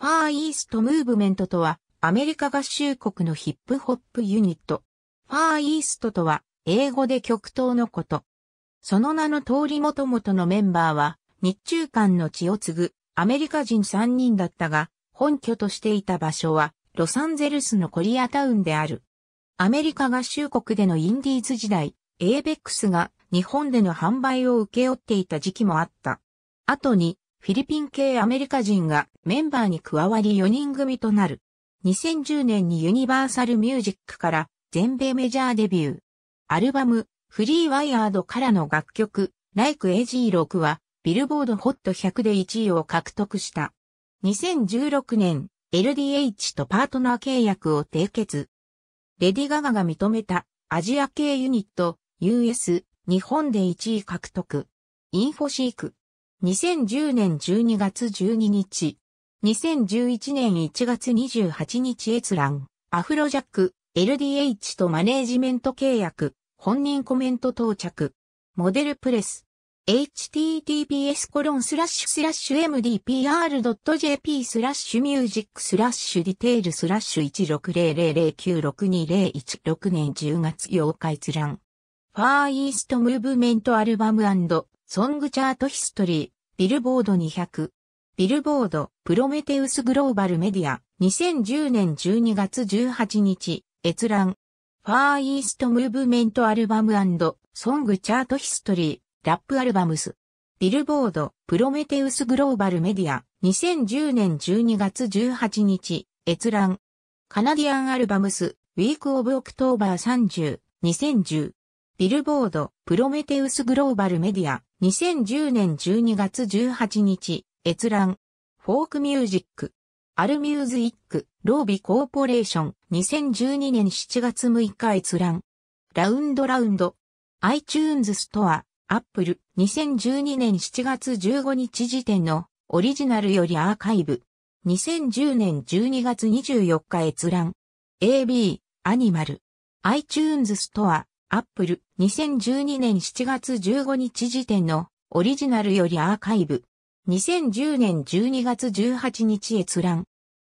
ファーイーストムーブメントとは、アメリカ合衆国のヒップホップユニット。ファーイーストとは、英語で極東のこと。その名の通り元々のメンバーは、日中間の血を継ぐアメリカ人3人だったが、本拠としていた場所は、ロサンゼルスのコリアタウンである。アメリカ合衆国でのインディーズ時代、エーベックスが日本での販売を請け負っていた時期もあった。後に、フィリピン系アメリカ人がメンバーに加わり4人組となる。2010年にユニバーサルミュージックから全米メジャーデビュー。アルバム、フリーワイヤードからの楽曲、Like AG6 は、ビルボードホット100で1位を獲得した。2016年、LDH とパートナー契約を締結。レディガガが認めたアジア系ユニット、US、日本で1位獲得。インフォシーク。2010年12月12日、2011年1月28日閲覧、アフロジャック、LDH とマネージメント契約、本人コメント到着、モデルプレス、https コロンスラッシュスラッシュ mdpr.jp スラッシュミュージックスラッシュディテールスラッシュ16000962016年10月8日閲覧。ファーイーストムーブメントアルバムソングチャートヒストリー、ビルボード200。ビルボード、プロメテウスグローバルメディア、2010年12月18日、閲覧。ファーイーストムーブメントアルバムソングチャートヒストリー、ラップアルバムス。ビルボード、プロメテウスグローバルメディア、2010年12月18日、閲覧。カナディアンアルバムス、ウィークオブオクトーバー30、2010。ビルボード、プロメテウスグローバルメディア、2010年12月18日、閲覧、フォークミュージック、アルミューズイック、ロービコーポレーション、2012年7月6日閲覧、ラウンドラウンド、iTunes ストア、Apple、2012年7月15日時点の、オリジナルよりアーカイブ、2010年12月24日閲覧、AB、アニマル、iTunes ストア、アップル2012年7月15日時点のオリジナルよりアーカイブ。2010年12月18日閲覧。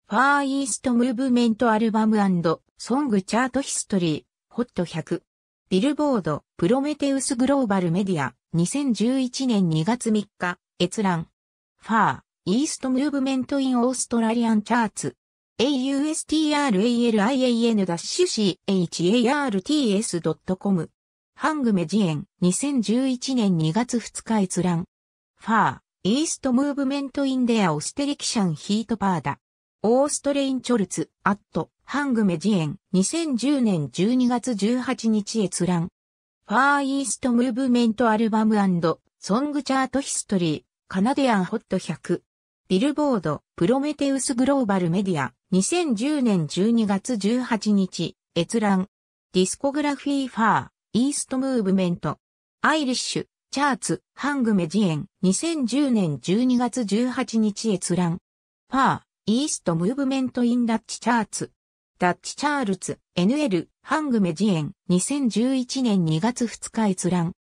ファーイーストムーブメントアルバムソングチャートヒストリー、ホット100。ビルボード、プロメテウスグローバルメディア、2011年2月3日、閲覧。ファー、イーストムーブメントインオーストラリアンチャーツ、australian-charts.com。ハングメジエン、2011年2月2日閲覧。ファー、イーストムーブメントインデアオステリキシャンヒートパーダ。オーストレインチョルツ、アット、ハングメジエン、2010年12月18日閲覧。ファーイーストムーブメントアルバムソングチャートヒストリー、カナディアンホット100。ビルボード、プロメテウスグローバルメディア、2010年12月18日、閲覧。ディスコグラフィーファー、イーストムーブメント。アイリッシュ、チャーツ、ハングメジエン、2010年12月18日閲覧。ファー、イーストムーブメントインダッチチャーツ。ダッチチャールツ、NL、ハングメジエン、2011年2月2日閲覧。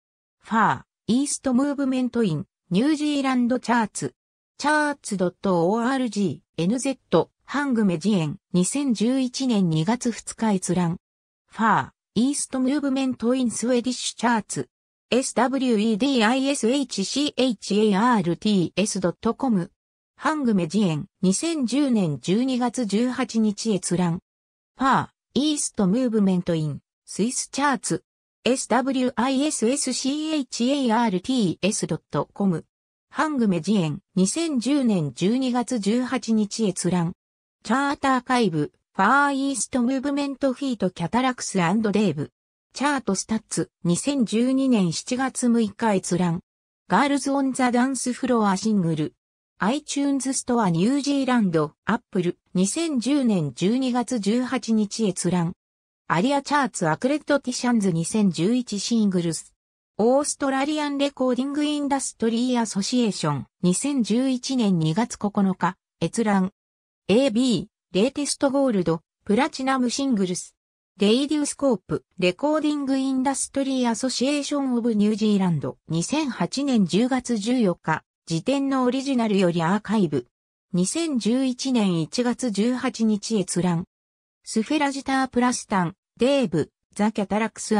ファー、イーストムーブメントイン、ニュージーランドチャーツ、charts.org NZ ハングメジエン2011年2月2日閲覧ファーイーストムーブメントインスウェディッシュチャーツ swedishchart.s.com ハングメジエン2010年12月18日閲覧ファーイーストムーブメントインスイスチャーツ s w i s s c h a r t s c o m ハングメジエン、2010年12月18日閲覧。チャーターカイブ、ファーイーストムーブメントフィートキャタラクスデーブ。チャートスタッツ、2012年7月6日閲覧。ガールズ・オン・ザ・ダンス・フロアシングル。iTunes ストアニュージーランド、アップル、2010年12月18日閲覧。アリアチャーツ・アクレット・ティシャンズ2011シングルス。オーストラリアンレコーディングインダストリーアソシエーション2011年2月9日閲覧 AB レーテストゴールドプラチナムシングルスレイディウスコープレコーディングインダストリーアソシエーションオブニュージーランド2008年10月14日時点のオリジナルよりアーカイブ2011年1月18日閲覧スフェラジタープラスタンデーブザ・キャタラクス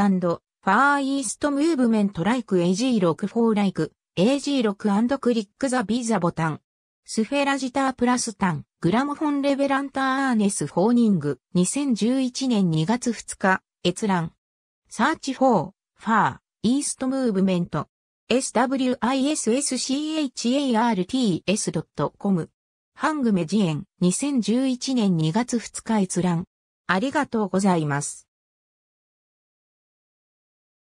ファーイーストムーブメントライク AG6 フォーライク AG6& クリックザビザボタン。スフェラジタープラスタン、グラムフォンレベランターアーネスフォーニング、2011年2月2日、閲覧。サーチー、ファー、イーストムーブメント。swissscharts.com。ハングメジエン、2011年2月2日閲覧。ありがとうございます。